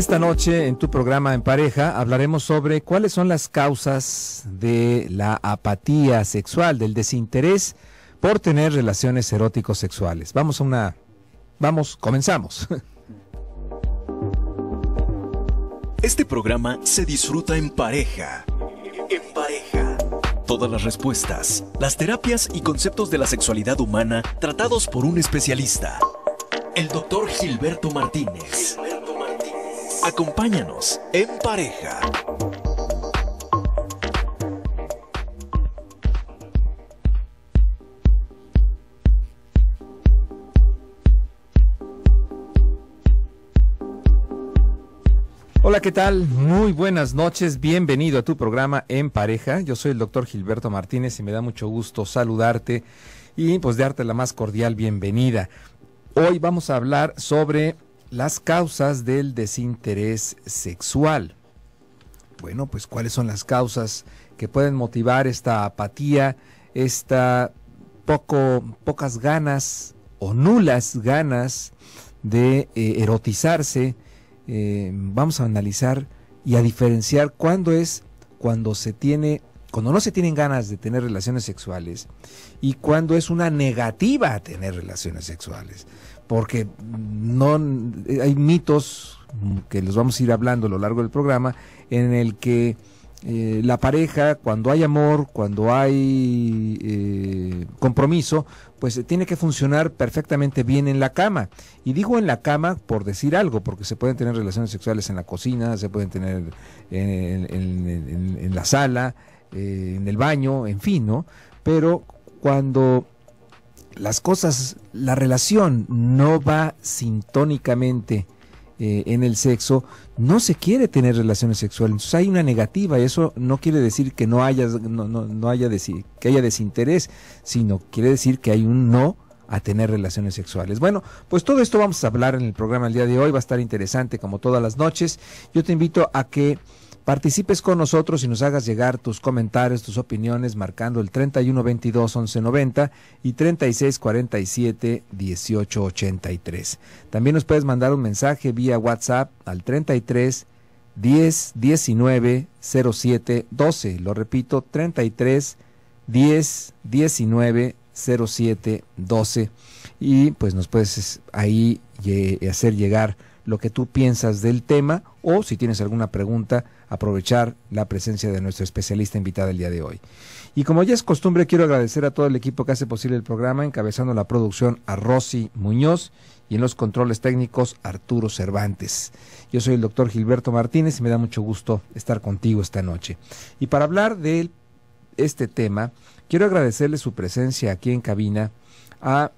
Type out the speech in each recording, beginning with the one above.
Esta noche en tu programa En Pareja hablaremos sobre cuáles son las causas de la apatía sexual, del desinterés por tener relaciones eróticos sexuales. Vamos a una... Vamos, comenzamos. Este programa se disfruta en pareja. En pareja. Todas las respuestas, las terapias y conceptos de la sexualidad humana tratados por un especialista. El doctor Gilberto Martínez. Acompáñanos en pareja. Hola, ¿qué tal? Muy buenas noches. Bienvenido a tu programa En Pareja. Yo soy el doctor Gilberto Martínez y me da mucho gusto saludarte y pues darte la más cordial bienvenida. Hoy vamos a hablar sobre las causas del desinterés sexual. Bueno, pues cuáles son las causas que pueden motivar esta apatía, esta poco, pocas ganas o nulas ganas de eh, erotizarse. Eh, vamos a analizar y a diferenciar cuándo es cuando se tiene cuando no se tienen ganas de tener relaciones sexuales y cuando es una negativa a tener relaciones sexuales, porque no eh, hay mitos que los vamos a ir hablando a lo largo del programa en el que eh, la pareja, cuando hay amor, cuando hay eh, compromiso, pues tiene que funcionar perfectamente bien en la cama. Y digo en la cama por decir algo, porque se pueden tener relaciones sexuales en la cocina, se pueden tener en, en la sala, eh, en el baño, en fin, ¿no? Pero cuando las cosas, la relación no va sintónicamente eh, en el sexo, no se quiere tener relaciones sexuales. Entonces hay una negativa y eso no quiere decir que no haya, no, no, haya que haya desinterés, sino quiere decir que hay un no a tener relaciones sexuales. Bueno, pues todo esto vamos a hablar en el programa el día de hoy, va a estar interesante como todas las noches. Yo te invito a que participes con nosotros y nos hagas llegar tus comentarios, tus opiniones, marcando el 3122-1190 y 3647-1883. También nos puedes mandar un mensaje vía WhatsApp al 33 10 19 07 12. Lo repito, 33 10 19 07 12. Y pues nos puedes ahí eh, hacer llegar lo que tú piensas del tema o si tienes alguna pregunta, aprovechar la presencia de nuestro especialista invitada el día de hoy. Y como ya es costumbre, quiero agradecer a todo el equipo que hace posible el programa, encabezando la producción a Rosy Muñoz y en los controles técnicos Arturo Cervantes. Yo soy el doctor Gilberto Martínez y me da mucho gusto estar contigo esta noche. Y para hablar de este tema, quiero agradecerle su presencia aquí en cabina a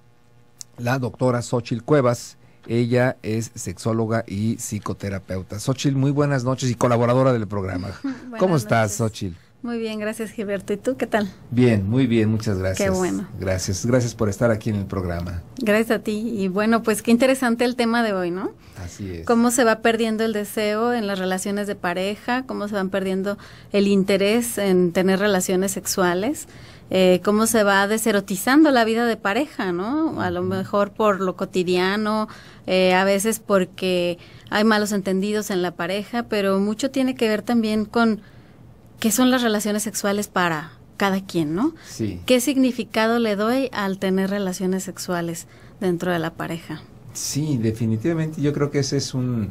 la doctora Xochil Cuevas, ella es sexóloga y psicoterapeuta. Xochil, muy buenas noches y colaboradora del programa. ¿Cómo estás, Xochil? Muy bien, gracias Gilberto. ¿Y tú qué tal? Bien, muy bien, muchas gracias. Qué bueno. Gracias, gracias por estar aquí en el programa. Gracias a ti. Y bueno, pues qué interesante el tema de hoy, ¿no? Así es. Cómo se va perdiendo el deseo en las relaciones de pareja, cómo se van perdiendo el interés en tener relaciones sexuales. Eh, cómo se va deserotizando la vida de pareja, ¿no? A lo mejor por lo cotidiano, eh, a veces porque hay malos entendidos en la pareja, pero mucho tiene que ver también con qué son las relaciones sexuales para cada quien, ¿no? Sí. ¿Qué significado le doy al tener relaciones sexuales dentro de la pareja? Sí, definitivamente yo creo que ese es un,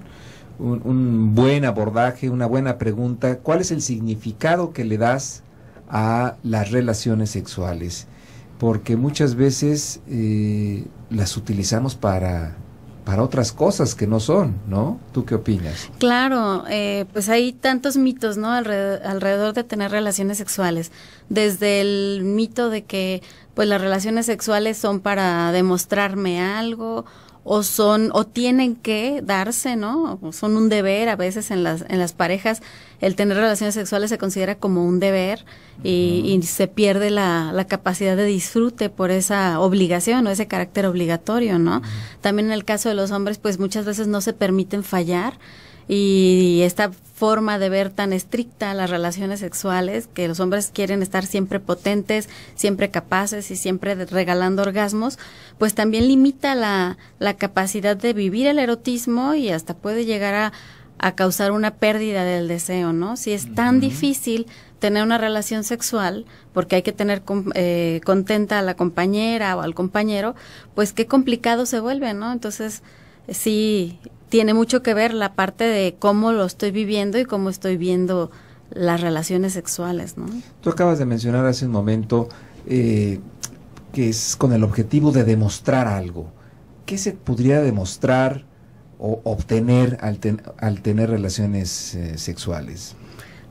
un, buen abordaje, una buena pregunta. ¿Cuál es el significado que le das a las relaciones sexuales, porque muchas veces eh, las utilizamos para para otras cosas que no son, ¿no? ¿Tú qué opinas? Claro, eh, pues hay tantos mitos, ¿no? Alrededor, alrededor, de tener relaciones sexuales. Desde el mito de que, pues las relaciones sexuales son para demostrarme algo o son o tienen que darse, ¿no? son un deber a veces en las en las parejas el tener relaciones sexuales se considera como un deber y, se pierde la, la, capacidad de disfrute por esa obligación o ese carácter obligatorio, ¿no? También en el caso de los hombres, pues muchas veces no se permiten fallar y esta forma de ver tan estricta las relaciones sexuales, que los hombres quieren estar siempre potentes, siempre capaces y siempre regalando orgasmos, pues también limita la, la capacidad de vivir el erotismo y hasta puede llegar a, a causar una pérdida del deseo, ¿no? Si es tan difícil tener una relación sexual, porque hay que tener eh, contenta a la compañera o al compañero, pues qué complicado se vuelve, ¿no? Entonces, sí, tiene mucho que ver la parte de cómo lo estoy viviendo y cómo estoy viendo las relaciones sexuales, ¿no? Tú acabas de mencionar hace un momento eh, que es con el objetivo de demostrar algo. ¿Qué se podría demostrar o obtener al, tener relaciones eh, sexuales?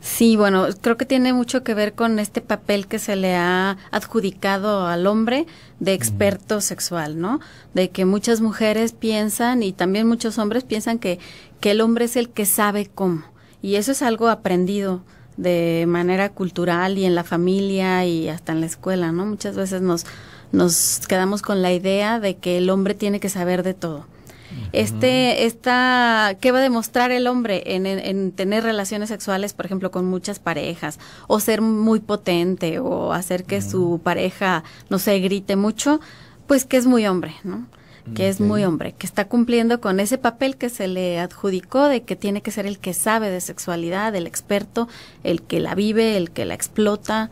Sí, bueno, creo que tiene mucho que ver con este papel que se le ha adjudicado al hombre de experto sexual, ¿no? De que muchas mujeres piensan y también muchos hombres piensan que, que el hombre es el que sabe cómo. Y eso es algo aprendido de manera cultural y en la familia y hasta en la escuela, ¿no? Muchas veces nos, nos quedamos con la idea de que el hombre tiene que saber de todo este, esta, ¿qué va a demostrar el hombre en, tener relaciones sexuales, por ejemplo, con muchas parejas? O ser muy potente, o hacer que su pareja, no se grite mucho, pues que es muy hombre, ¿no? Que es muy hombre, que está cumpliendo con ese papel que se le adjudicó de que tiene que ser el que sabe de sexualidad, el experto, el que la vive, el que la explota.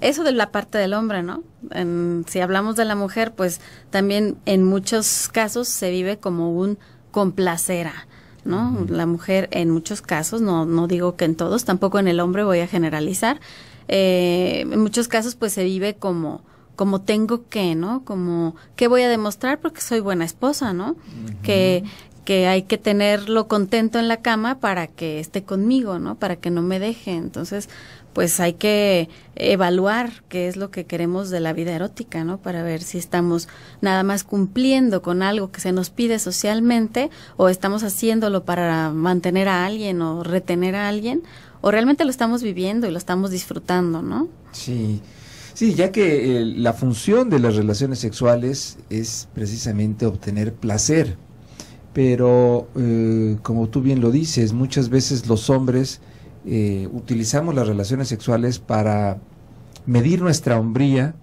Eso de la parte del hombre, ¿no? En, si hablamos de la mujer, pues también en muchos casos se vive como un complacera. ¿No? La mujer en muchos casos, no, no digo que en todos, tampoco en el hombre voy a generalizar, eh, en muchos casos pues se vive como, como tengo que, ¿no? Como, ¿qué voy a demostrar? Porque soy buena esposa, ¿no? que, que hay que tenerlo contento en la cama para que esté conmigo, ¿no? Para que no me deje. Entonces, pues hay que evaluar qué es lo que queremos de la vida erótica, ¿no? Para ver si estamos nada más cumpliendo con algo que se nos pide socialmente o estamos haciéndolo para mantener a alguien o retener a alguien o realmente lo estamos viviendo y lo estamos disfrutando, ¿no? Sí. Sí, ya que eh, la función de las relaciones sexuales es precisamente obtener placer, pero eh, como tú bien lo dices, muchas veces los hombres eh, utilizamos las relaciones sexuales para medir nuestra hombría,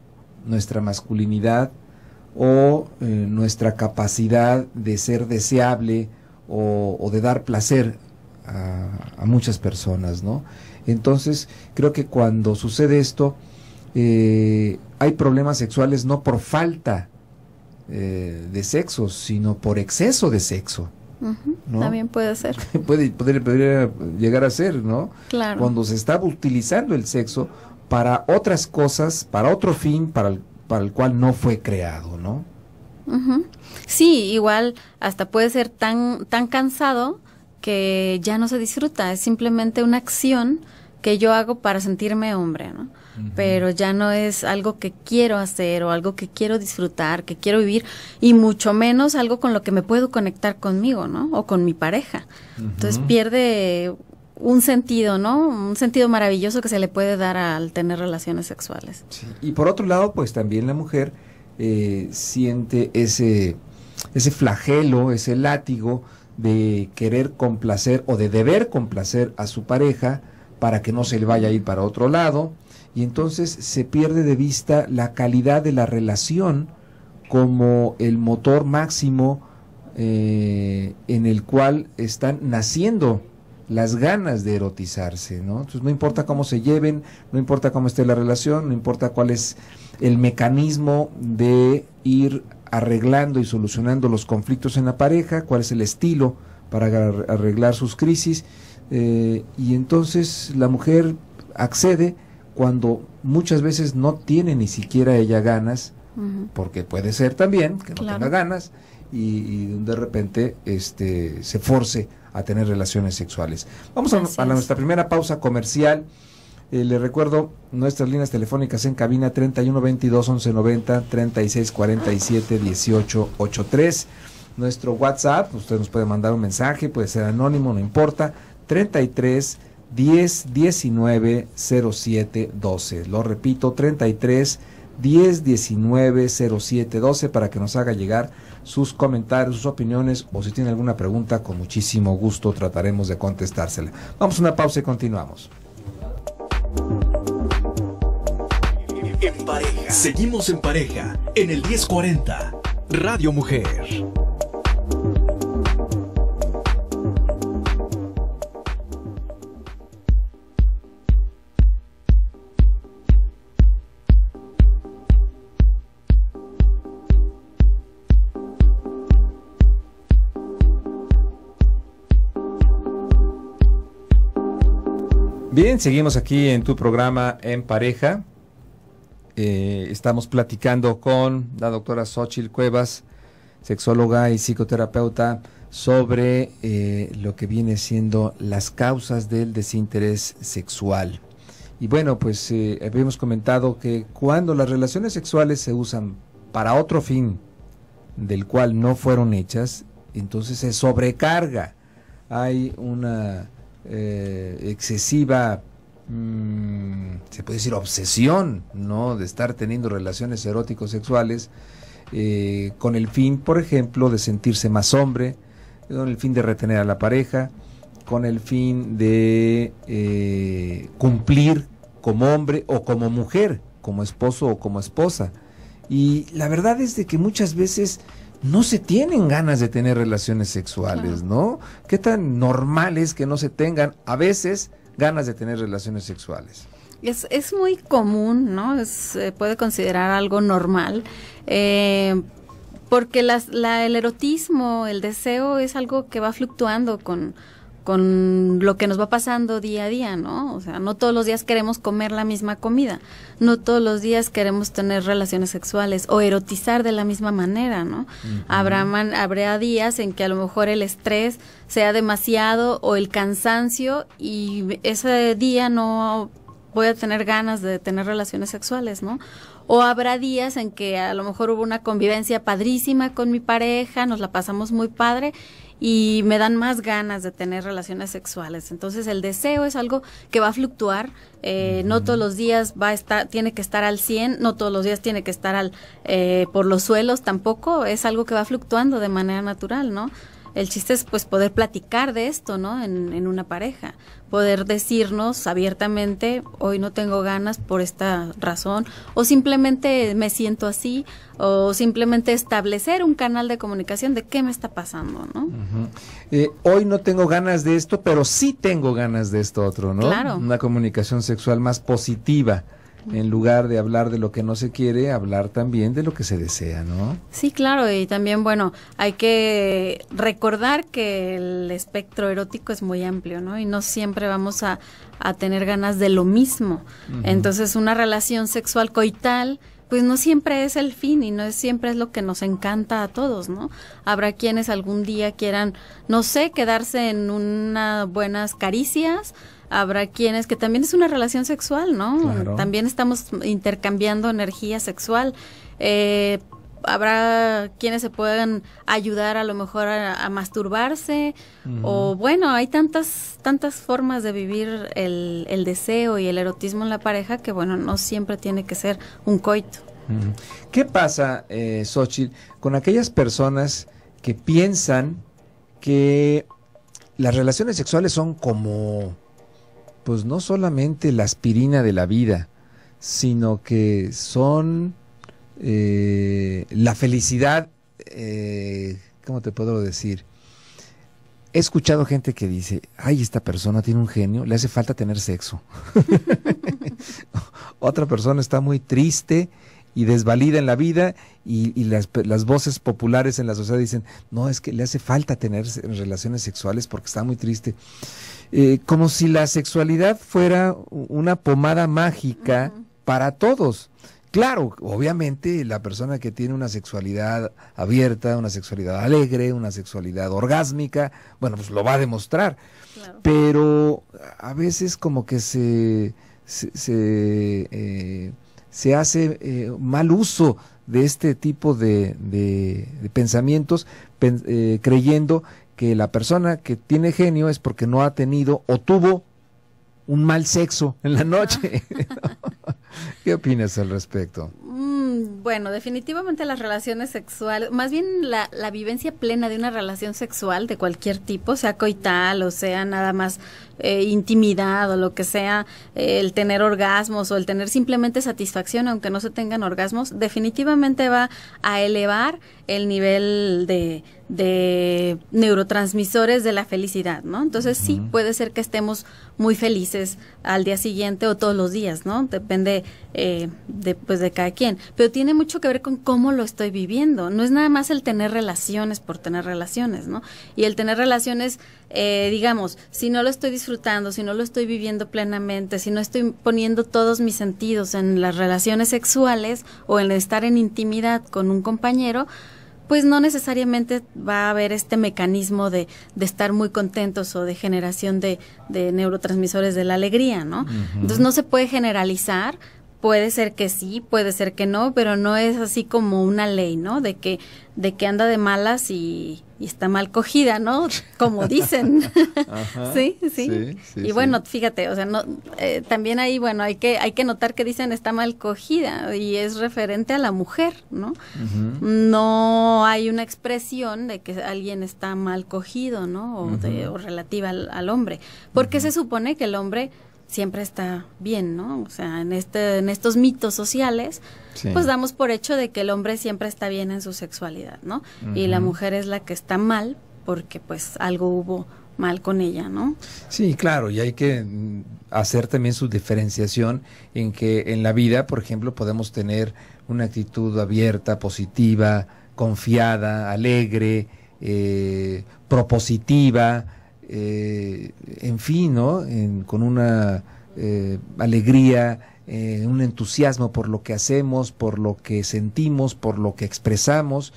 nuestra masculinidad o eh, nuestra capacidad de ser deseable o, de dar placer a, muchas personas, ¿no? Entonces, creo que cuando sucede esto, eh, hay problemas sexuales no por falta de sexo, sino por exceso de sexo. También puede ser. puede, llegar a ser, ¿no? Claro. Cuando se está utilizando el sexo para otras cosas, para otro fin, para el, cual no fue creado, ¿no? Sí, igual hasta puede ser tan, tan cansado que ya no se disfruta, es simplemente una acción que yo hago para sentirme hombre, ¿no? Pero ya no es algo que quiero hacer o algo que quiero disfrutar, que quiero vivir y mucho menos algo con lo que me puedo conectar conmigo, ¿no? O con mi pareja. Entonces pierde un sentido, ¿no? Un sentido maravilloso que se le puede dar al tener relaciones sexuales. Y por otro lado, pues también la mujer eh, siente ese, ese flagelo, ese látigo de querer complacer o de deber complacer a su pareja para que no se le vaya a ir para otro lado, y entonces se pierde de vista la calidad de la relación como el motor máximo eh, en el cual están naciendo las ganas de erotizarse, ¿no? Entonces no importa cómo se lleven, no importa cómo esté la relación, no importa cuál es el mecanismo de ir arreglando y solucionando los conflictos en la pareja, cuál es el estilo para arreglar sus crisis, eh, y entonces la mujer accede cuando muchas veces no tiene ni siquiera ella ganas, porque puede ser también que no tenga ganas y, de repente este, se force a tener relaciones sexuales. Vamos a, nuestra primera pausa comercial. Eh, le recuerdo nuestras líneas telefónicas en cabina 3122 1190 3647 1883. Nuestro WhatsApp, usted nos puede mandar un mensaje, puede ser anónimo, no importa, 33 10 19 07 12. Lo repito, 33 10 19 07 12 para que nos haga llegar sus comentarios, sus opiniones o si tiene alguna pregunta, con muchísimo gusto trataremos de contestársela. Vamos a una pausa y continuamos. En pareja. Seguimos en pareja en el 1040 Radio Mujer. Bien, seguimos aquí en tu programa En Pareja. Eh, estamos platicando con la doctora Xochil Cuevas, sexóloga y psicoterapeuta, sobre eh, lo que viene siendo las causas del desinterés sexual. Y bueno, pues eh, habíamos comentado que cuando las relaciones sexuales se usan para otro fin del cual no fueron hechas, entonces se sobrecarga. Hay una eh, excesiva, mm, se puede decir, obsesión, ¿no? De estar teniendo relaciones eróticos sexuales eh, con el fin, por ejemplo, de sentirse más hombre, con el fin de retener a la pareja, con el fin de eh, cumplir como hombre o como mujer, como esposo o como esposa. Y la verdad es de que muchas veces no se tienen ganas de tener relaciones sexuales, ¿no? ¿Qué tan normal es que no se tengan a veces ganas de tener relaciones sexuales? Es, muy común, ¿no? Se puede considerar algo normal. Eh, porque el erotismo, el deseo es algo que va fluctuando con, con lo que nos va pasando día a día, ¿no? O sea, no todos los días queremos comer la misma comida, no todos los días queremos tener relaciones sexuales o erotizar de la misma manera, ¿no? habrá, habrá días en que a lo mejor el estrés sea demasiado o el cansancio y ese día no voy a tener ganas de tener relaciones sexuales, ¿no? O habrá días en que a lo mejor hubo una convivencia padrísima con mi pareja, nos la pasamos muy padre y me dan más ganas de tener relaciones sexuales. Entonces el deseo es algo que va a fluctuar, eh, no todos los días va a estar, tiene que estar al 100, no todos los días tiene que estar al, eh, por los suelos tampoco, es algo que va fluctuando de manera natural, ¿no? El chiste es pues poder platicar de esto, ¿no? en una pareja poder decirnos abiertamente, hoy no tengo ganas por esta razón, o simplemente me siento así, o simplemente establecer un canal de comunicación de qué me está pasando, ¿no? Eh, hoy no tengo ganas de esto, pero sí tengo ganas de esto otro, ¿no? Una comunicación sexual más positiva en lugar de hablar de lo que no se quiere, hablar también de lo que se desea, ¿no? Sí, claro, y también, bueno, hay que recordar que el espectro erótico es muy amplio, ¿no? Y no siempre vamos a, tener ganas de lo mismo. Entonces, una relación sexual coital pues no siempre es el fin y no siempre es lo que nos encanta a todos, ¿no? Habrá quienes algún día quieran, no sé, quedarse en unas buenas caricias, habrá quienes que también es una relación sexual, ¿no? También estamos intercambiando energía sexual. Eh, habrá quienes se puedan ayudar a lo mejor a, masturbarse o bueno, hay tantas tantas formas de vivir el, deseo y el erotismo en la pareja que bueno, no siempre tiene que ser un coito. ¿Qué pasa, eh, Xochitl, con aquellas personas que piensan que las relaciones sexuales son como pues no solamente la aspirina de la vida, sino que son eh, la felicidad, eh, ¿cómo te puedo decir? He escuchado gente que dice, ay, esta persona tiene un genio, le hace falta tener sexo. Otra persona está muy triste y desvalida en la vida y, las, las, voces populares en la sociedad dicen, no, es que le hace falta tener relaciones sexuales porque está muy triste. Eh, como si la sexualidad fuera una pomada mágica para todos. Claro, obviamente la persona que tiene una sexualidad abierta, una sexualidad alegre, una sexualidad orgásmica, bueno, pues lo va a demostrar. Pero a veces como que se, se, eh, hace eh, mal uso de este tipo de, de, pensamientos creyendo que la persona que tiene genio es porque no ha tenido o tuvo un mal sexo en la noche. Ah. ¿Qué opinas al respecto? Mm, bueno, definitivamente las relaciones sexuales, más bien la, la, vivencia plena de una relación sexual de cualquier tipo, sea coital o sea nada más eh, intimidad o lo que sea, eh, el tener orgasmos o el tener simplemente satisfacción, aunque no se tengan orgasmos, definitivamente va a elevar el nivel de, neurotransmisores de la felicidad, ¿no? Entonces sí, puede ser que estemos muy felices al día siguiente o todos los días, ¿no? Depende eh, de, pues, de cada quien. Pero tiene mucho que ver con cómo lo estoy viviendo. No es nada más el tener relaciones por tener relaciones, ¿no? Y el tener relaciones, eh, digamos, si no lo estoy disfrutando, si no lo estoy viviendo plenamente, si no estoy poniendo todos mis sentidos en las relaciones sexuales o en estar en intimidad con un compañero, pues no necesariamente va a haber este mecanismo de, de estar muy contentos o de generación de, neurotransmisores de la alegría, ¿no? Entonces no se puede generalizar puede ser que sí, puede ser que no, pero no es así como una ley, ¿no? De que, de que anda de malas y, está mal cogida, ¿no? Como dicen. ¿Sí? ¿Sí? Y bueno, fíjate, o sea, no, eh, también ahí, bueno, hay que, hay que notar que dicen está mal cogida y es referente a la mujer, ¿no? No hay una expresión de que alguien está mal cogido, ¿no? O, o relativa al, al hombre, porque se supone que el hombre siempre está bien, ¿no? O sea, en, este, en estos mitos sociales, pues damos por hecho de que el hombre siempre está bien en su sexualidad, ¿no? Y la mujer es la que está mal porque pues algo hubo mal con ella, ¿no? Sí, claro, y hay que hacer también su diferenciación en que en la vida, por ejemplo, podemos tener una actitud abierta, positiva, confiada, alegre, eh, propositiva, eh, en fin, ¿no? con una eh, alegría, eh, un entusiasmo por lo que hacemos, por lo que sentimos, por lo que expresamos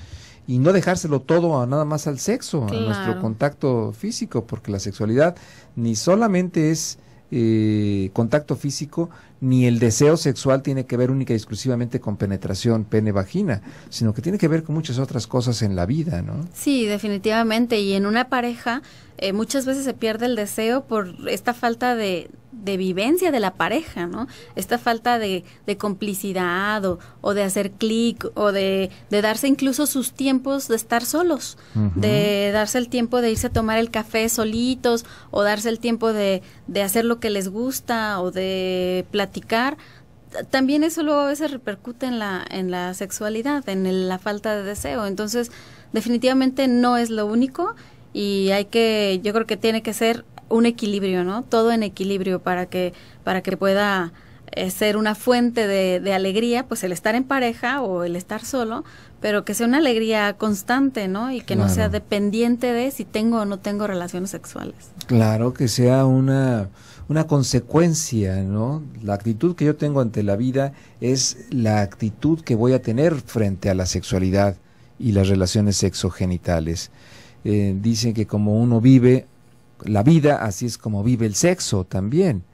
y no dejárselo todo a nada más al sexo, a nuestro contacto físico, porque la sexualidad ni solamente es eh, contacto físico ni el deseo sexual tiene que ver única y exclusivamente con penetración pene-vagina, sino que tiene que ver con muchas otras cosas en la vida, ¿no? Sí, definitivamente. Y en una pareja eh, muchas veces se pierde el deseo por esta falta de, de vivencia de la pareja, ¿no? Esta falta de, complicidad o, de hacer clic o de, darse incluso sus tiempos de estar solos, de darse el tiempo de irse a tomar el café solitos o darse el tiempo de, hacer lo que les gusta o de platicar. También eso luego a veces repercute en la, en la sexualidad, en la falta de deseo. Entonces, definitivamente no es lo único y hay que, yo creo que tiene que ser un equilibrio, ¿no? Todo en equilibrio para que, para que pueda eh, ser una fuente de, alegría, pues el estar en pareja o el estar solo, pero que sea una alegría constante, ¿no? Y que no sea dependiente de si tengo o no tengo relaciones sexuales. Claro, que sea una, consecuencia, ¿no? La actitud que yo tengo ante la vida es la actitud que voy a tener frente a la sexualidad y las relaciones sexogenitales. Eh, dicen que como uno vive, la vida, así es como vive el sexo también.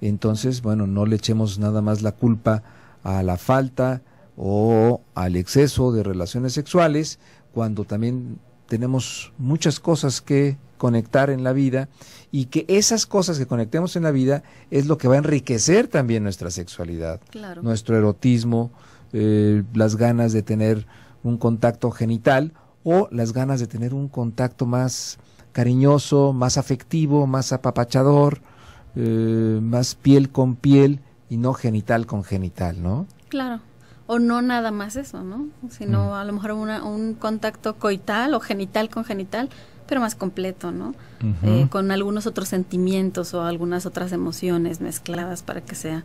Entonces, bueno, no le echemos nada más la culpa a la falta o al exceso de relaciones sexuales, cuando también tenemos muchas cosas que conectar en la vida y que esas cosas que conectemos en la vida es lo que va a enriquecer también nuestra sexualidad, nuestro erotismo, eh, las ganas de tener un contacto genital o las ganas de tener un contacto más cariñoso, más afectivo, más apapachador, eh, más piel con piel y no genital con genital, ¿no? Claro. O no nada más eso, ¿no? Sino mm. a lo mejor una, un contacto coital o genital con genital, pero más completo, ¿no? Eh, con algunos otros sentimientos o algunas otras emociones mezcladas para que sea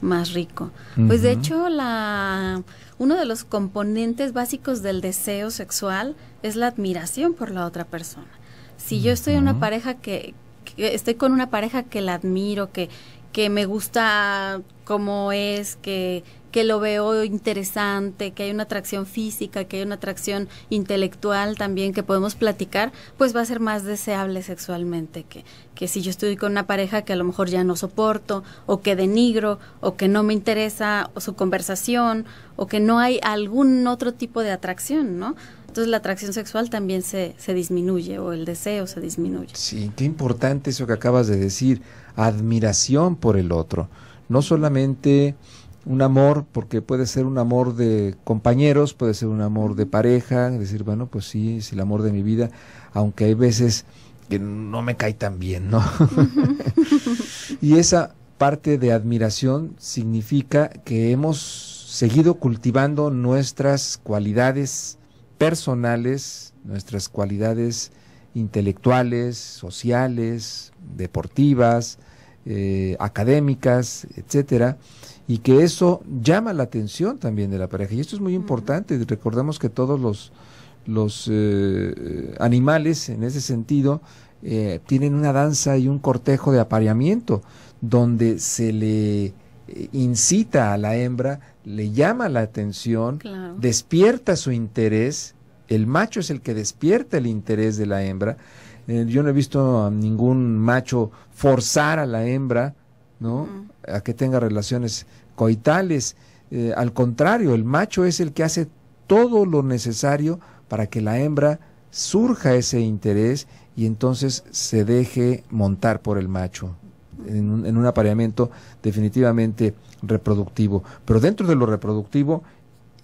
más rico. Pues de hecho, la, uno de los componentes básicos del deseo sexual es la admiración por la otra persona. Si yo estoy una pareja que, estoy con una pareja que la admiro, que, me gusta cómo es, que, lo veo interesante, que hay una atracción física, que hay una atracción intelectual también que podemos platicar, pues va a ser más deseable sexualmente que, si yo estoy con una pareja que a lo mejor ya no soporto, o que denigro, o que no me interesa su conversación, o que no hay algún otro tipo de atracción, ¿no? Entonces la atracción sexual también se, se disminuye o el deseo se disminuye. Sí, qué importante eso que acabas de decir, admiración por el otro. No solamente un amor, porque puede ser un amor de compañeros, puede ser un amor de pareja, decir, bueno, pues sí, es el amor de mi vida, aunque hay veces que no me cae tan bien, ¿no? y esa parte de admiración significa que hemos seguido cultivando nuestras cualidades personales, nuestras cualidades intelectuales, sociales, deportivas, eh, académicas, etcétera, y que eso llama la atención también de la pareja. Y esto es muy importante. Recordemos que todos los, los eh, eh, animales, en ese sentido, tienen una danza y un cortejo de apareamiento, donde se le eh, incita a la hembra, le llama la atención, despierta su interés, el macho es el que despierta el interés de la hembra. Eh, yo no he visto a ningún macho forzar a la hembra, ¿no? A que tenga relaciones coitales. Eh, al contrario, el macho es el que hace todo lo necesario para que la hembra surja ese interés y entonces se deje montar por el macho en un, apareamiento definitivamente reproductivo. Pero dentro de lo reproductivo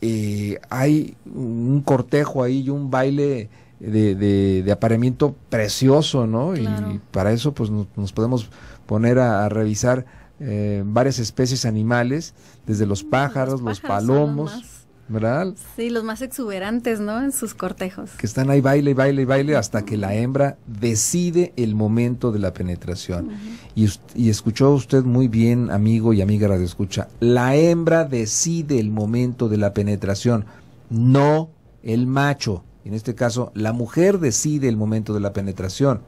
eh, hay un cortejo ahí y un baile de, apareamiento precioso, ¿no? Y, para eso pues nos, podemos poner a, revisar eh, varias especies animales, desde los pájaros, los, palomos ¿verdad? Sí, los más exuberantes, ¿no? En sus cortejos. Que están ahí baile y baile y baile hasta que la hembra decide el momento de la penetración. y, escuchó usted muy bien, amigo y amiga radioescucha Escucha, la hembra decide el momento de la penetración, no el macho. En este caso, la mujer decide el momento de la penetración,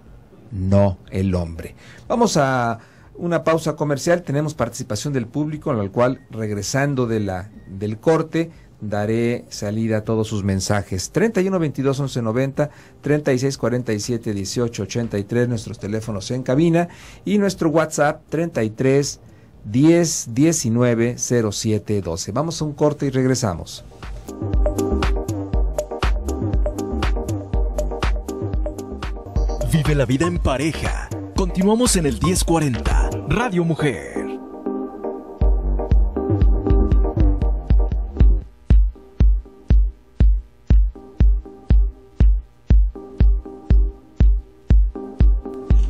no el hombre. Vamos a una pausa comercial, tenemos participación del público, la cual regresando de la, del corte, daré salida a todos sus mensajes. 31 22 11 90, 36 47 18 83, nuestros teléfonos en cabina y nuestro WhatsApp 33 10 19 07 12. Vamos a un corte y regresamos. Vive la vida en pareja. Continuamos en el 1040, Radio Mujer.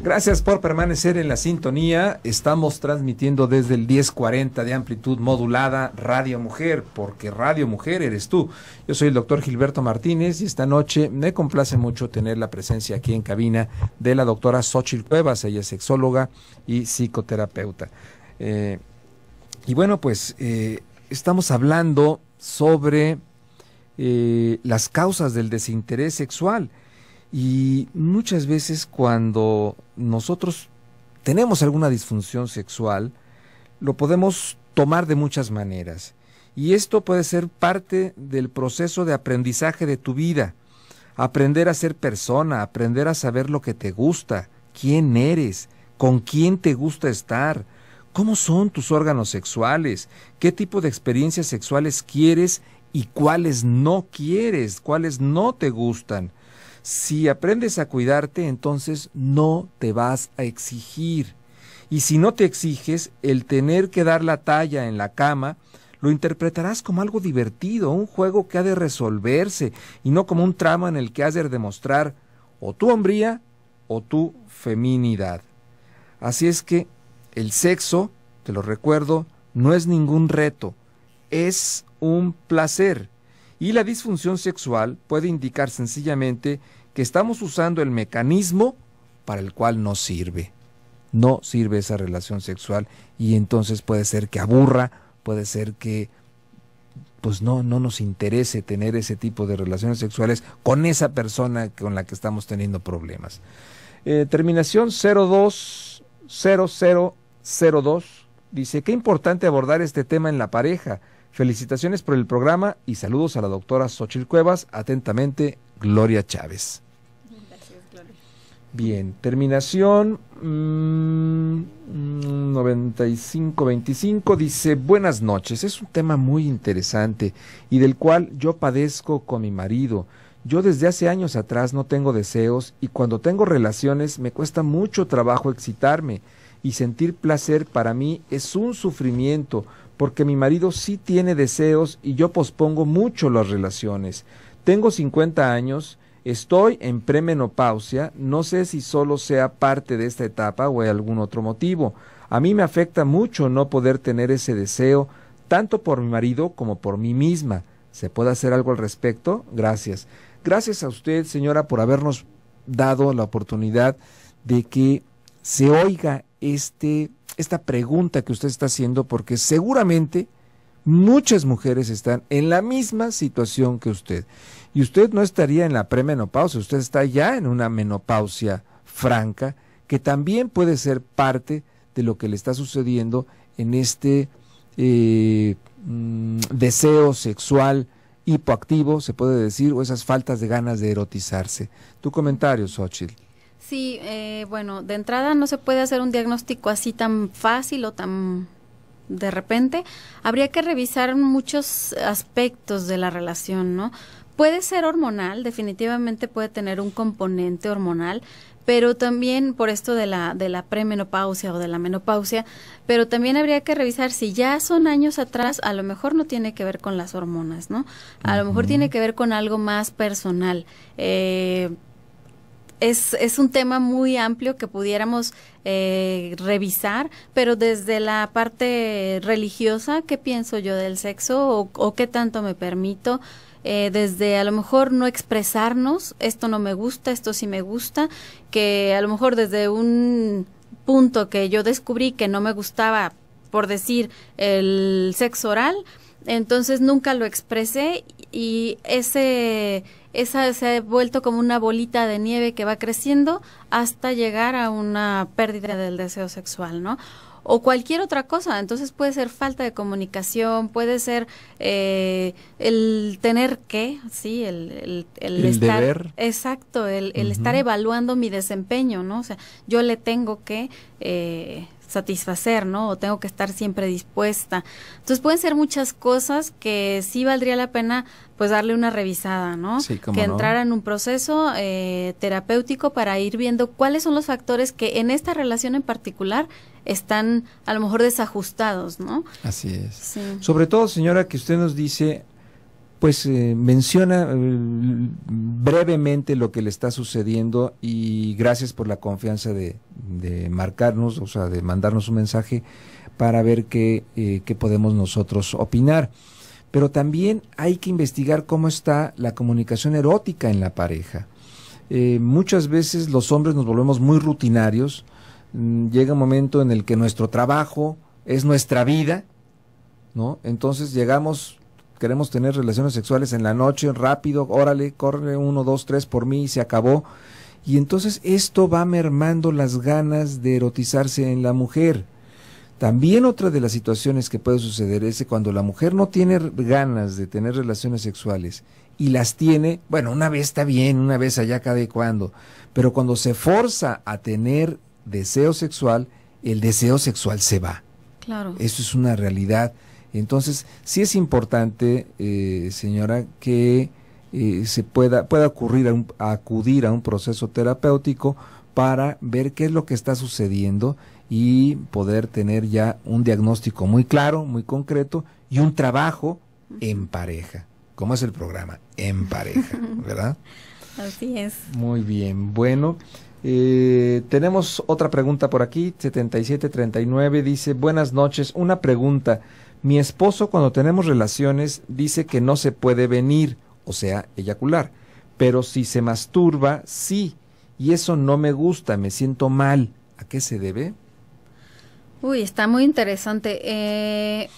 Gracias por permanecer en la sintonía. Estamos transmitiendo desde el 1040 de amplitud modulada Radio Mujer, porque Radio Mujer eres tú. Yo soy el doctor Gilberto Martínez y esta noche me complace mucho tener la presencia aquí en cabina de la doctora Xochitl Cuevas. Ella es sexóloga y psicoterapeuta. Eh, y bueno, pues eh, estamos hablando sobre eh, las causas del desinterés sexual. Y muchas veces cuando nosotros tenemos alguna disfunción sexual, lo podemos tomar de muchas maneras. Y esto puede ser parte del proceso de aprendizaje de tu vida. Aprender a ser persona, aprender a saber lo que te gusta, quién eres, con quién te gusta estar, cómo son tus órganos sexuales, qué tipo de experiencias sexuales quieres y cuáles no quieres, cuáles no te gustan. Si aprendes a cuidarte, entonces no te vas a exigir. Y si no te exiges, el tener que dar la talla en la cama, lo interpretarás como algo divertido, un juego que ha de resolverse, y no como un tramo en el que has de demostrar o tu hombría o tu feminidad. Así es que el sexo, te lo recuerdo, no es ningún reto, es un placer. Y la disfunción sexual puede indicar sencillamente que estamos usando el mecanismo para el cual no sirve. No sirve esa relación sexual y entonces puede ser que aburra, puede ser que pues no, nos interese tener ese tipo de relaciones sexuales con esa persona con la que estamos teniendo problemas. Eh, terminación 020002 dice, qué importante abordar este tema en la pareja. Felicitaciones por el programa y saludos a la doctora Xochil Cuevas. Atentamente, Gloria Chávez. Bien, terminación mmm, 9525 dice buenas noches, es un tema muy interesante y del cual yo padezco con mi marido. Yo desde hace años atrás no tengo deseos y cuando tengo relaciones me cuesta mucho trabajo excitarme y sentir placer para mí es un sufrimiento porque mi marido sí tiene deseos y yo pospongo mucho las relaciones. Tengo 50 años Estoy en premenopausia, no sé si solo sea parte de esta etapa o hay algún otro motivo. A mí me afecta mucho no poder tener ese deseo, tanto por mi marido como por mí misma. ¿Se puede hacer algo al respecto? Gracias. Gracias a usted, señora, por habernos dado la oportunidad de que se oiga este, esta pregunta que usted está haciendo, porque seguramente muchas mujeres están en la misma situación que usted y usted no estaría en la premenopausia, usted está ya en una menopausia franca que también puede ser parte de lo que le está sucediendo en este eh, mm, deseo sexual hipoactivo, se puede decir, o esas faltas de ganas de erotizarse. Tu comentario, Xochitl. Sí, eh, bueno, de entrada no se puede hacer un diagnóstico así tan fácil o tan de repente. Habría que revisar muchos aspectos de la relación, ¿no? Puede ser hormonal, definitivamente puede tener un componente hormonal, pero también por esto de la, de la premenopausia o de la menopausia, pero también habría que revisar si ya son años atrás, a lo mejor no tiene que ver con las hormonas, ¿no? A lo mejor tiene que ver con algo más personal. Eh, es, es, un tema muy amplio que pudiéramos eh, revisar, pero desde la parte religiosa, ¿qué pienso yo del sexo o, o qué tanto me permito? Eh, desde a lo mejor no expresarnos, esto no me gusta, esto sí me gusta, que a lo mejor desde un punto que yo descubrí que no me gustaba, por decir, el sexo oral, entonces nunca lo expresé y ese esa se ha vuelto como una bolita de nieve que va creciendo hasta llegar a una pérdida del deseo sexual, ¿no? o cualquier otra cosa. Entonces puede ser falta de comunicación, puede ser eh, el tener que, sí, el, el, estar, Exacto, el, estar evaluando mi desempeño, ¿no? O sea, yo le tengo que... Eh, satisfacer, ¿no? O tengo que estar siempre dispuesta. Entonces pueden ser muchas cosas que sí valdría la pena pues darle una revisada, ¿no? Sí, que entrara en un proceso eh, terapéutico para ir viendo cuáles son los factores que en esta relación en particular están a lo mejor desajustados, ¿no? Así es. Sobre todo, señora, que usted nos dice pues eh, menciona eh, brevemente lo que le está sucediendo y gracias por la confianza de, marcarnos, o sea, de mandarnos un mensaje para ver qué, eh, qué podemos nosotros opinar. Pero también hay que investigar cómo está la comunicación erótica en la pareja. muchas veces los hombres nos volvemos muy rutinarios, mm, llega un momento en el que nuestro trabajo es nuestra vida, ¿no? Entonces llegamos queremos tener relaciones sexuales en la noche, rápido, órale, corre uno, dos, tres por mí y se acabó. Y entonces esto va mermando las ganas de erotizarse en la mujer. También otra de las situaciones que puede suceder es que cuando la mujer no tiene ganas de tener relaciones sexuales y las tiene, bueno, una vez está bien, una vez allá cada y cuando, pero cuando se forza a tener deseo sexual, el deseo sexual se va. Claro. Eso es una realidad entonces, sí es importante, eh, señora, que eh, se pueda, pueda ocurrir acudir a un proceso terapéutico para ver qué es lo que está sucediendo y poder tener ya un diagnóstico muy claro, muy concreto y un trabajo en pareja. ¿Cómo es el programa? En pareja, ¿verdad? Así es. Muy bien, bueno. Eh, tenemos otra pregunta por aquí, 7739 dice, buenas noches, una pregunta. Mi esposo cuando tenemos relaciones dice que no se puede venir, o sea, eyacular, pero si se masturba, sí, y eso no me gusta, me siento mal. ¿A qué se debe? Uy, está muy interesante. Eh,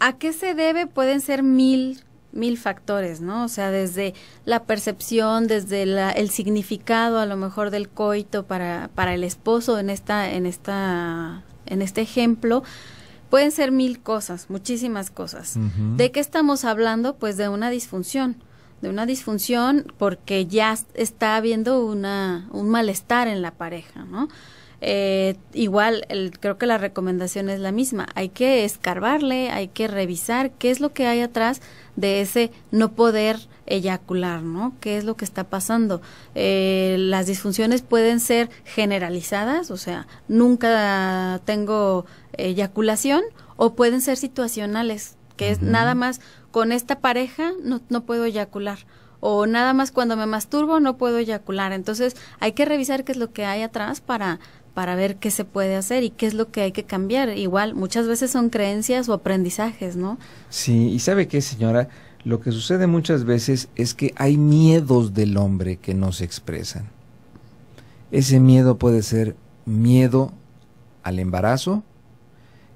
¿A qué se debe? Pueden ser mil mil factores, ¿no? O sea, desde la percepción, desde la, el significado a lo mejor del coito para, para el esposo en esta, en esta, en este ejemplo, Pueden ser mil cosas, muchísimas cosas. ¿De qué estamos hablando? Pues de una disfunción. De una disfunción porque ya está habiendo una, un malestar en la pareja, ¿no? Eh, igual, creo que la recomendación es la misma. Hay que escarbarle, hay que revisar qué es lo que hay atrás de ese no poder eyacular, ¿no? ¿Qué es lo que está pasando? Eh, las disfunciones pueden ser generalizadas, o sea, nunca tengo eyaculación, o pueden ser situacionales, que es nada más con esta pareja no, no puedo eyacular o nada más cuando me masturbo no puedo eyacular. Entonces hay que revisar qué es lo que hay atrás para para ver qué se puede hacer y qué es lo que hay que cambiar. Igual, muchas veces son creencias o aprendizajes, ¿no? Sí, y sabe qué, señora, lo que sucede muchas veces es que hay miedos del hombre que no se expresan. Ese miedo puede ser miedo al embarazo,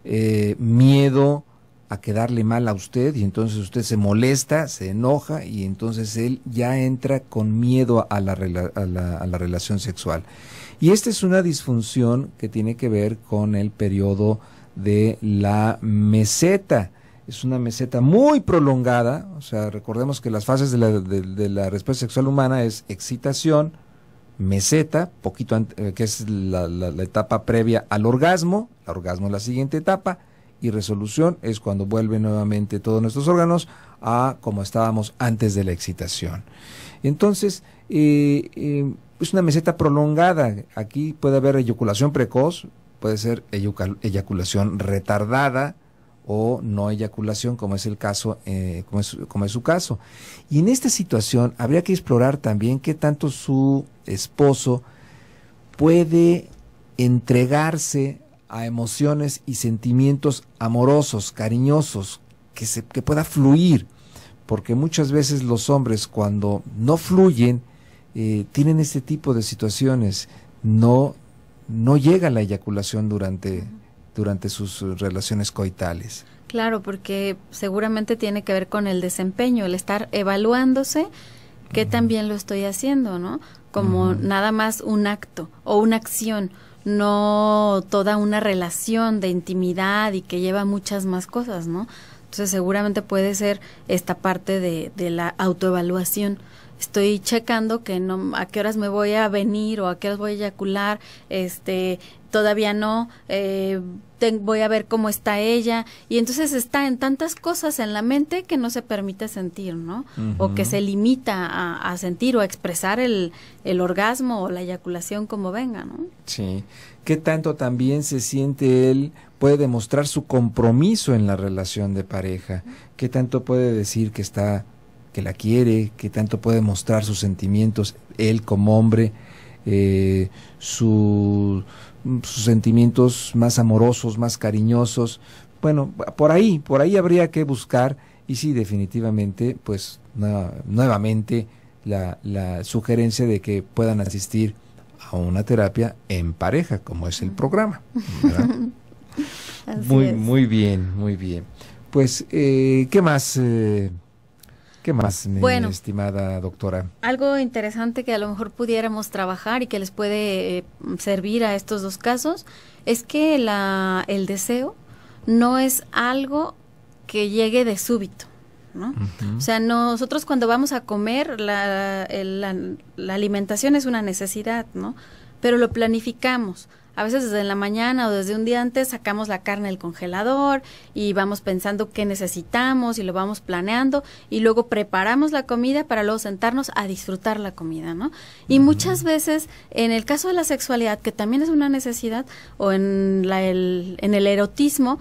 eh, miedo a quedarle mal a usted y entonces usted se molesta, se enoja y entonces él ya entra con miedo a la, a la, a la relación sexual. Y esta es una disfunción que tiene que ver con el periodo de la meseta es una meseta muy prolongada, o sea, recordemos que las fases de la, la respuesta sexual humana es excitación, meseta, poquito eh, que es la, etapa previa al orgasmo, el orgasmo es la siguiente etapa, y resolución es cuando vuelven nuevamente todos nuestros órganos a como estábamos antes de la excitación. Entonces, eh, eh, es una meseta prolongada, aquí puede haber eyaculación precoz, puede ser eyaculación retardada, o no eyaculación, como es el caso, eh, como, es, su caso. Y en esta situación habría que explorar también qué tanto su esposo puede entregarse a emociones y sentimientos amorosos, cariñosos, que, se, que pueda fluir, porque muchas veces los hombres cuando no fluyen, eh, tienen este tipo de situaciones, no, no llega la eyaculación durante durante sus relaciones coitales. Claro, porque seguramente tiene que ver con el desempeño, el estar evaluándose que también lo estoy haciendo, ¿no? Como nada más un acto o una acción, no toda una relación de intimidad y que lleva muchas más cosas, ¿no? Entonces seguramente puede ser esta parte de, de la autoevaluación estoy checando que no a qué horas me voy a venir o a qué horas voy a eyacular, este, todavía no, eh, voy a ver cómo está ella. Y entonces está en tantas cosas en la mente que no se permite sentir, ¿no? O que se limita a, sentir o a expresar el, orgasmo o la eyaculación como venga, ¿no? Sí. ¿Qué tanto también se siente él puede demostrar su compromiso en la relación de pareja, qué tanto puede decir que está, que la quiere, qué tanto puede mostrar sus sentimientos él como hombre, eh, su, sus sentimientos más amorosos, más cariñosos. Bueno, por ahí, por ahí habría que buscar y sí, definitivamente, pues nuevamente la, sugerencia de que puedan asistir a una terapia en pareja, como es el programa. muy, muy bien, muy bien. Pues, eh, ¿qué más? Eh? ¿Qué más, bueno, estimada doctora? Algo interesante que a lo mejor pudiéramos trabajar y que les puede eh, servir a estos dos casos es que la, el deseo no es algo que llegue de súbito. O sea, nosotros cuando vamos a comer, la, la, la alimentación es una necesidad, ¿no? Pero lo planificamos a veces desde la mañana o desde un día antes sacamos la carne del congelador y vamos pensando qué necesitamos y lo vamos planeando y luego preparamos la comida para luego sentarnos a disfrutar la comida, ¿no? Y muchas veces en el caso de la sexualidad, que también es una necesidad, o en, el, en el erotismo,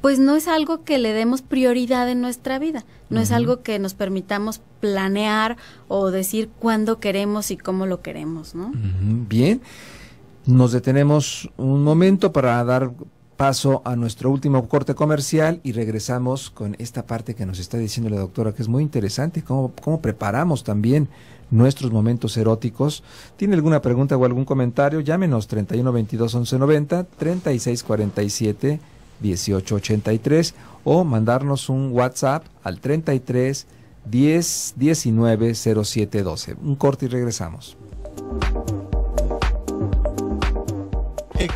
pues no es algo que le demos prioridad en nuestra vida, no es algo que nos permitamos planear o decir cuándo queremos y cómo lo queremos, ¿no? Bien. Nos detenemos un momento para dar paso a nuestro último corte comercial y regresamos con esta parte que nos está diciendo la doctora, que es muy interesante, cómo, preparamos también nuestros momentos eróticos. ¿Tiene alguna pregunta o algún comentario? Llámenos 3122 1190, 3647, 1883 o mandarnos un WhatsApp al 33 10 19 07 12. Un corte y regresamos.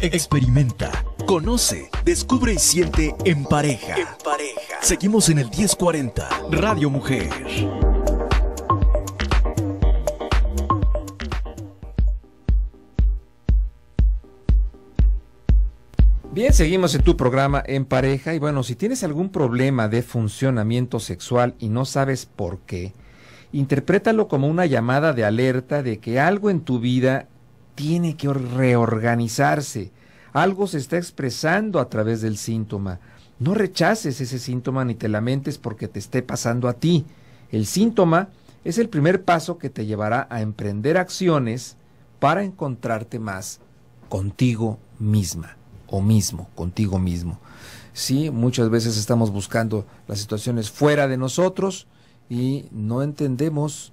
Experimenta, conoce, descubre y siente en pareja. En pareja. Seguimos en el 1040, Radio Mujer. Bien, seguimos en tu programa en pareja y bueno, si tienes algún problema de funcionamiento sexual y no sabes por qué, interprétalo como una llamada de alerta de que algo en tu vida tiene que reorganizarse. Algo se está expresando a través del síntoma. No rechaces ese síntoma ni te lamentes porque te esté pasando a ti. El síntoma es el primer paso que te llevará a emprender acciones para encontrarte más contigo misma o mismo, contigo mismo. Sí, muchas veces estamos buscando las situaciones fuera de nosotros y no entendemos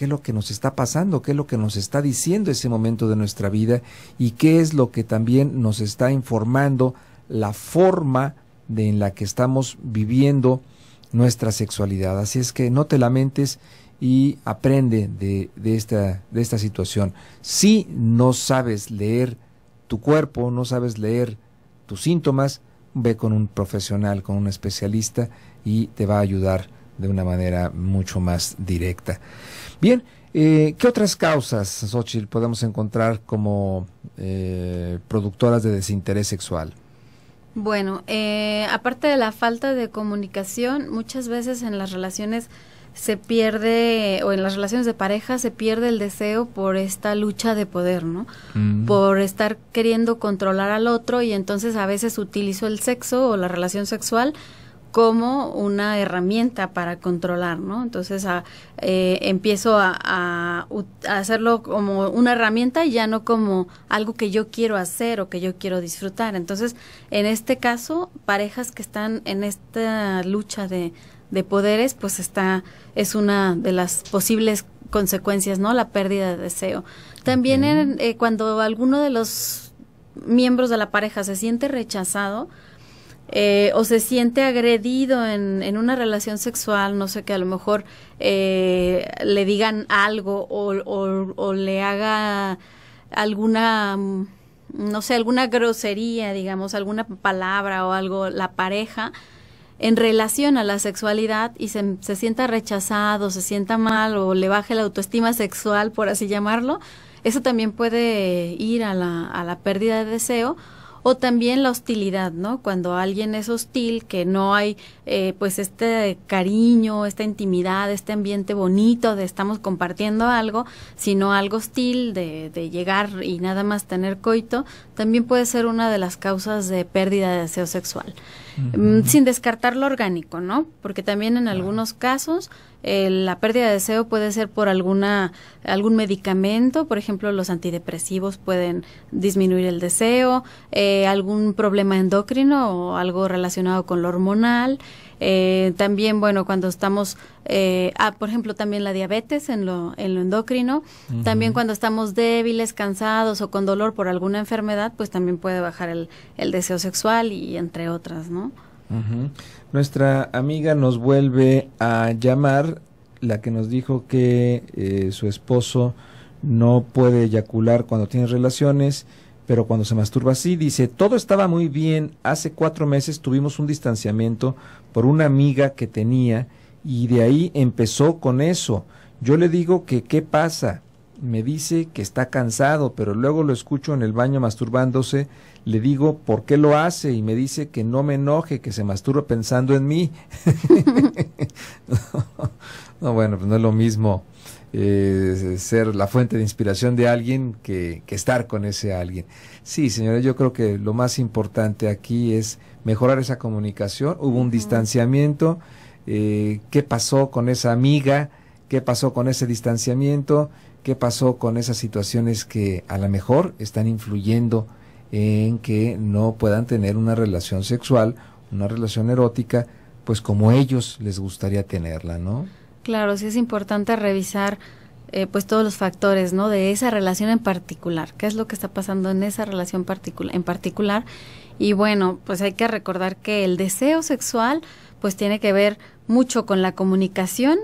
qué es lo que nos está pasando, qué es lo que nos está diciendo ese momento de nuestra vida y qué es lo que también nos está informando la forma de en la que estamos viviendo nuestra sexualidad. Así es que no te lamentes y aprende de esta situación. Si no sabes leer tu cuerpo, no sabes leer tus síntomas, ve con un profesional, con un especialista y te va a ayudar de una manera mucho más directa. Bien, eh, ¿qué otras causas, Xochitl, podemos encontrar como eh, productoras de desinterés sexual? Bueno, eh, aparte de la falta de comunicación, muchas veces en las relaciones se pierde, o en las relaciones de pareja, se pierde el deseo por esta lucha de poder, ¿no? Mm. Por estar queriendo controlar al otro y entonces a veces utilizo el sexo o la relación sexual como una herramienta para controlar, ¿no? Entonces eh, empiezo a, hacerlo como una herramienta y ya no como algo que yo quiero hacer o que yo quiero disfrutar. Entonces, en este caso, parejas que están en esta lucha de, de poderes, pues está, es una de las posibles consecuencias, ¿no? La pérdida de deseo. También en, eh, cuando alguno de los miembros de la pareja se siente rechazado, eh, o se siente agredido en, en, una relación sexual, no sé, que a lo mejor eh, le digan algo o, o, o, le haga alguna, mm, no sé, alguna grosería, digamos, alguna palabra o algo la pareja en relación a la sexualidad y se, se sienta rechazado, se sienta mal o le baje la autoestima sexual, por así llamarlo, eso también puede ir a la, a la pérdida de deseo o también la hostilidad, ¿no? Cuando alguien es hostil, que no hay eh, pues este cariño, esta intimidad, este ambiente bonito de estamos compartiendo algo, sino algo hostil de, de llegar y nada más tener coito, también puede ser una de las causas de pérdida de deseo sexual. Mm, sin descartar lo orgánico, ¿no? Porque también en algunos casos eh, la pérdida de deseo puede ser por alguna algún medicamento, por ejemplo los antidepresivos pueden disminuir el deseo, eh, algún problema endocrino o algo relacionado con lo hormonal. Eh, también, bueno, cuando estamos, eh, ah, por ejemplo, también la diabetes en lo, en lo endocrino. También cuando estamos débiles, cansados o con dolor por alguna enfermedad, pues también puede bajar el, el deseo sexual y entre otras, ¿no? Nuestra amiga nos vuelve a llamar, la que nos dijo que eh, su esposo no puede eyacular cuando tiene relaciones pero cuando se masturba así, dice, todo estaba muy bien, hace cuatro meses tuvimos un distanciamiento por una amiga que tenía y de ahí empezó con eso. Yo le digo que qué pasa, me dice que está cansado, pero luego lo escucho en el baño masturbándose, le digo por qué lo hace y me dice que no me enoje, que se masturba pensando en mí. no, bueno, pues no es lo mismo eh, ser la fuente de inspiración de alguien que, estar con ese alguien. Sí, señora yo creo que lo más importante aquí es mejorar esa comunicación. Hubo un distanciamiento. Eh, ¿Qué pasó con esa amiga? ¿Qué pasó con ese distanciamiento? ¿Qué pasó con esas situaciones que a lo mejor están influyendo en que no puedan tener una relación sexual, una relación erótica, pues como ellos les gustaría tenerla, ¿no? Claro, sí es importante revisar eh, pues todos los factores, ¿no? De esa relación en particular, qué es lo que está pasando en esa relación particular? en particular. Y bueno, pues hay que recordar que el deseo sexual pues tiene que ver mucho con la comunicación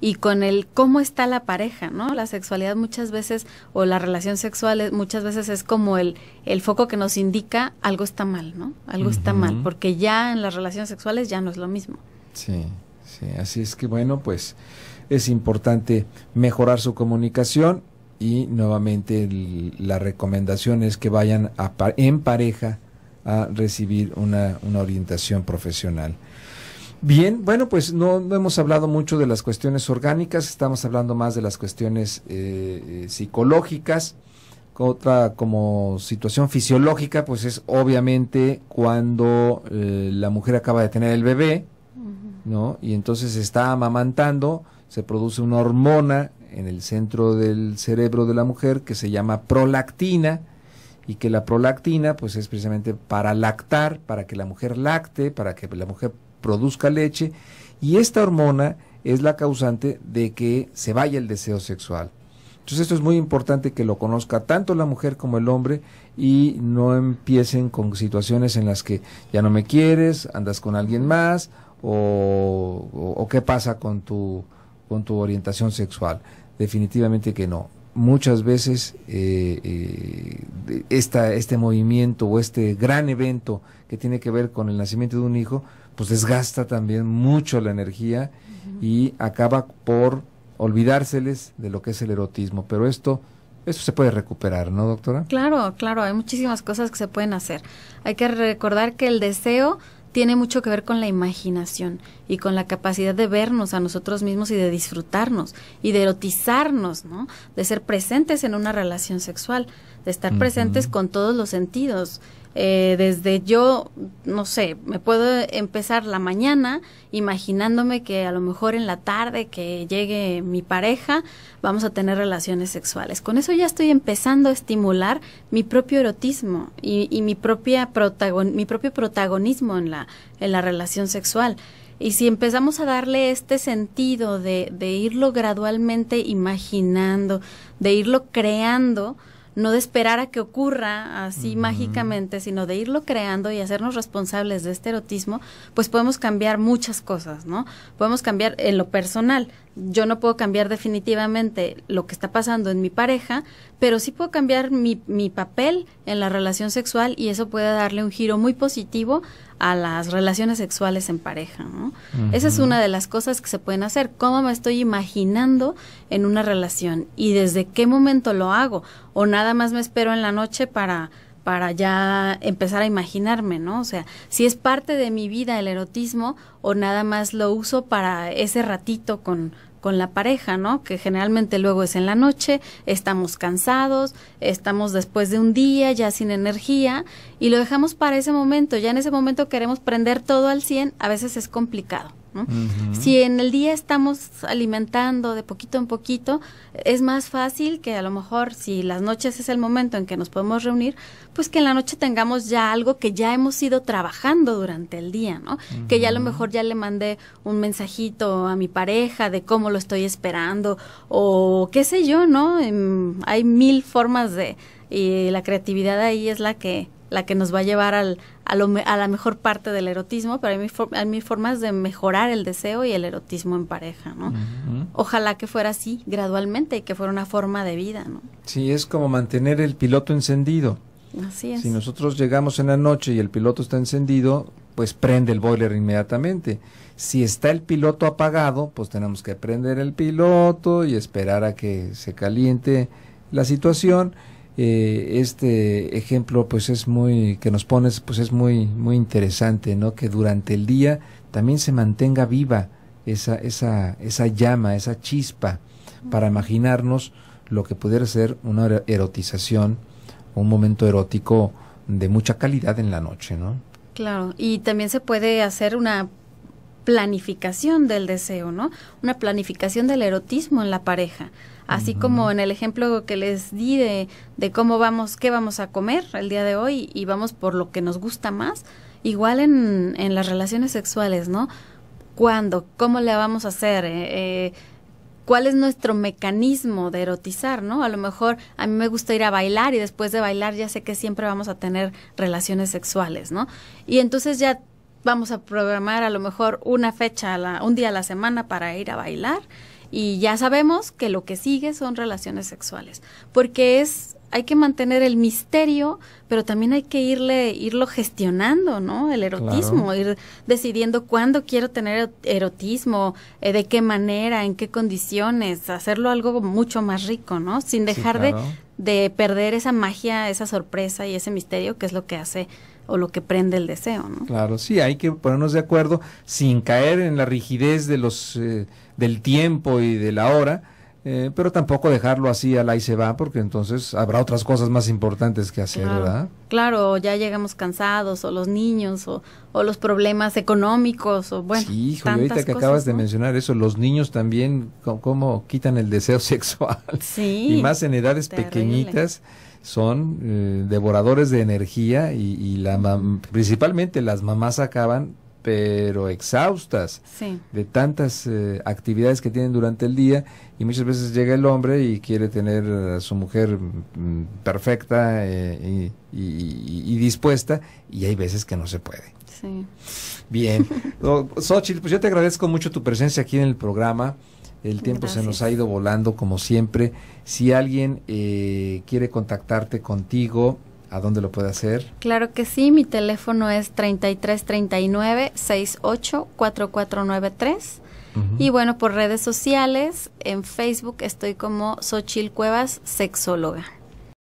y con el cómo está la pareja, ¿no? La sexualidad muchas veces o la relación sexual eh, muchas veces es como el, el foco que nos indica algo está mal, ¿no? Algo está mal, porque ya en las relaciones sexuales ya no es lo mismo. Sí así es que bueno, pues es importante mejorar su comunicación y nuevamente la recomendación es que vayan en pareja a recibir una, orientación profesional. Bien, bueno, pues no, hemos hablado mucho de las cuestiones orgánicas, estamos hablando más de las cuestiones eh, eh, psicológicas. Otra como situación fisiológica, pues es obviamente cuando eh, la mujer acaba de tener el bebé, ¿no? Y entonces está amamantando, se produce una hormona en el centro del cerebro de la mujer que se llama prolactina y que la prolactina pues es precisamente para lactar, para que la mujer lacte, para que la mujer produzca leche y esta hormona es la causante de que se vaya el deseo sexual. Entonces esto es muy importante que lo conozca tanto la mujer como el hombre y no empiecen con situaciones en las que ya no me quieres, andas con alguien más o, qué pasa con tu, con tu orientación sexual. Definitivamente que no. Muchas veces eh, eh, esta, este movimiento o este gran evento que tiene que ver con el nacimiento de un hijo, pues desgasta también mucho la energía y acaba por olvidárseles de lo que es el erotismo. Pero esto esto se puede recuperar, ¿no, doctora? Claro, claro, hay muchísimas cosas que se pueden hacer. Hay que recordar que el deseo tiene mucho que ver con la imaginación y con la capacidad de vernos a nosotros mismos y de disfrutarnos y de erotizarnos, ¿no? De ser presentes en una relación sexual, de estar presentes con todos los sentidos eh, desde yo, no sé, me puedo empezar la mañana imaginándome que a lo mejor en la tarde que llegue mi pareja vamos a tener relaciones sexuales. Con eso ya estoy empezando a estimular mi propio erotismo y, mi, propia propio protagonismo en la, en la relación sexual. Y si empezamos a darle este sentido de, de irlo gradualmente imaginando, de irlo creando, no de esperar a que ocurra así mágicamente, sino de irlo creando y hacernos responsables de este erotismo, pues podemos cambiar muchas cosas, ¿no? Podemos cambiar en lo personal. Yo no puedo cambiar definitivamente lo que está pasando en mi pareja, pero sí puedo cambiar mi, mi papel en la relación sexual y eso puede darle un giro muy positivo a las relaciones sexuales en pareja. ¿no? Esa es una de las cosas que se pueden hacer. ¿Cómo me estoy imaginando en una relación? ¿Y desde qué momento lo hago? ¿O nada más me espero en la noche para para ya empezar a imaginarme, ¿no? O sea, si es parte de mi vida el erotismo o nada más lo uso para ese ratito con, con la pareja, ¿no? Que generalmente luego es en la noche, estamos cansados, estamos después de un día ya sin energía y lo dejamos para ese momento, ya en ese momento queremos prender todo al 100, a veces es complicado. Si en el día estamos alimentando de poquito en poquito, es más fácil que a lo mejor si las noches es el momento en que nos podemos reunir, pues que en la noche tengamos ya algo que ya hemos ido trabajando durante el día, ¿no? Que ya a lo mejor ya le mandé un mensajito a mi pareja de cómo lo estoy esperando o qué sé yo, ¿no? Em, hay mil formas de y la creatividad ahí es la que la que nos va a llevar al, a, a, la mejor parte del erotismo, pero hay forma formas de mejorar el deseo y el erotismo en pareja, ¿no? Ojalá que fuera así, gradualmente, y que fuera una forma de vida, ¿no? Sí, es como mantener el piloto encendido. Así es. Si nosotros llegamos en la noche y el piloto está encendido, pues prende el boiler inmediatamente. Si está el piloto apagado, pues tenemos que prender el piloto y esperar a que se caliente la situación eh, este ejemplo pues es muy que nos pones pues es muy muy interesante no que durante el día también se mantenga viva esa esa esa llama esa chispa para imaginarnos lo que pudiera ser una erotización un momento erótico de mucha calidad en la noche no claro y también se puede hacer una planificación del deseo no una planificación del erotismo en la pareja Así como en el ejemplo que les di de, de, cómo vamos, qué vamos a comer el día de hoy y vamos por lo que nos gusta más, igual en, en las relaciones sexuales, ¿no? ¿Cuándo? ¿Cómo le vamos a hacer? Eh, eh, cuál es nuestro mecanismo de erotizar, ¿no? A lo mejor a mí me gusta ir a bailar y después de bailar ya sé que siempre vamos a tener relaciones sexuales, ¿no? Y entonces ya vamos a programar a lo mejor una fecha, un día a la semana para ir a bailar y ya sabemos que lo que sigue son relaciones sexuales, porque es hay que mantener el misterio, pero también hay que irle, irlo gestionando, ¿no? El erotismo, ir decidiendo cuándo quiero tener erotismo, eh, de qué manera, en qué condiciones, hacerlo algo mucho más rico, ¿no? Sin dejar de, de perder esa magia, esa sorpresa y ese misterio que es lo que hace o lo que prende el deseo. ¿no? Claro, sí, hay que ponernos de acuerdo sin caer en la rigidez de los, eh, del tiempo y de la hora. Eh, pero tampoco dejarlo así al ahí se va, porque entonces habrá otras cosas más importantes que hacer, ¿verdad? Claro, ya llegamos cansados, o los niños, o, los problemas económicos, o bueno. Sí, y ahorita que acabas de mencionar eso, los niños también, cómo, quitan el deseo sexual. Sí. y más en edades pequeñitas son eh, devoradores de energía y, principalmente las mamás acaban pero exhaustas de tantas eh, actividades que tienen durante el día y muchas veces llega el hombre y quiere tener a su mujer mm, perfecta eh, y, y, dispuesta y hay veces que no se puede. Sí. Bien. Xochitl, pues yo te agradezco mucho tu presencia aquí en el programa. El tiempo se nos ha ido volando como siempre. Si alguien eh, quiere contactarte contigo, ¿a dónde lo puede hacer? Claro que sí, mi teléfono es 3339 684493. Y bueno, por redes sociales, en Facebook estoy como Sochil Cuevas, sexóloga.